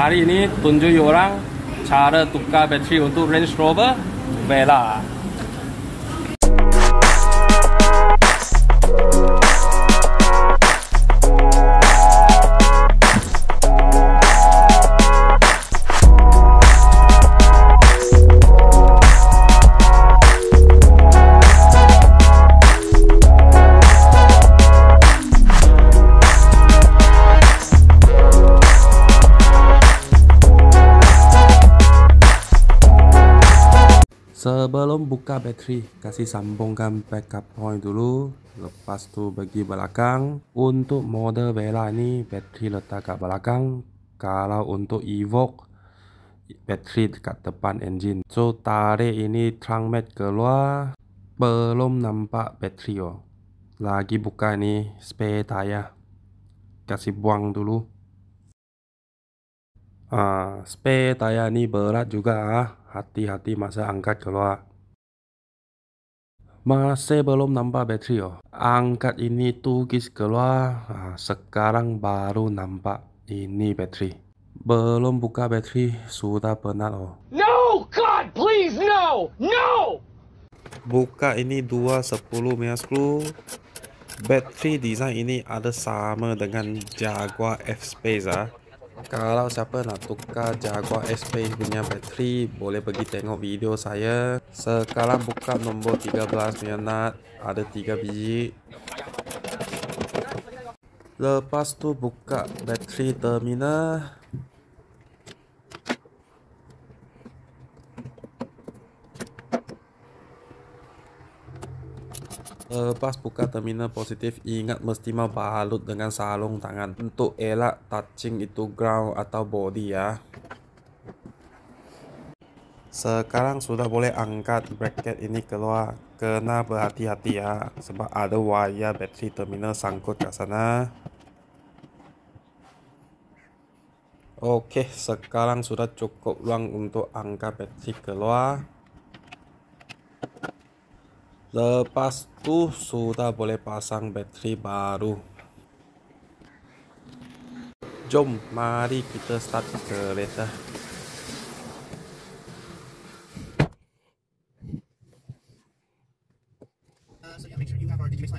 hari ini tunjuk orang cara tukar bateri untuk Range Rover Vela. Sebelum buka bateri, kasih sambungkan backup point dulu. Lepas tu bagi belakang. Untuk model Vela ni, bateri letak kat belakang. Kalau untuk Evoque, bateri dekat depan engine. So, tarik ini trunk mat keluar. Belum nampak bateri oh. Lagi buka ni spare tayar. Kasih buang dulu. Ah, ni berat juga ah. Hati-hati masa angkat keluar. Masih belum nampak bateri oh. Angkat ini tugis keluar. Ah, sekarang baru nampak ini bateri. Belum buka bateri sudah penat oh. No God please no no. Buka ini dua sepuluh mea sepuluh. Bateri design ini ada sama dengan Jaguar F-Space ah. Kalau siapa nak tukar Jaguar X-Pace punya bateri Boleh pergi tengok video saya Sekarang buka nombor 13 punya nut Ada 3 biji Lepas tu buka bateri terminal Eh, pas buka terminal positif, ingat mesti mau balut dengan sarung tangan untuk elak touching itu ground atau body ya. Sekarang sudah boleh angkat bracket ini keluar. Kena berhati-hati ya, sebab ada wire battery terminal sangkut ke sana. Oke, sekarang sudah cukup ruang untuk angkat battery keluar. lepas tu sudah boleh pasang bateri baru jom mari kita start kereta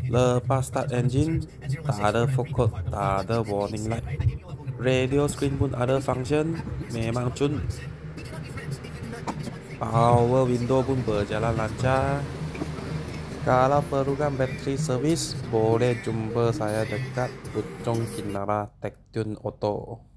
lepas start engine tak ada fokus tak ada warning light radio screen pun ada function memang cun power window pun berjalan lancar kalau perlukan bateri servis, boleh jumpa saya dekat Ujung Kinara Tech Auto.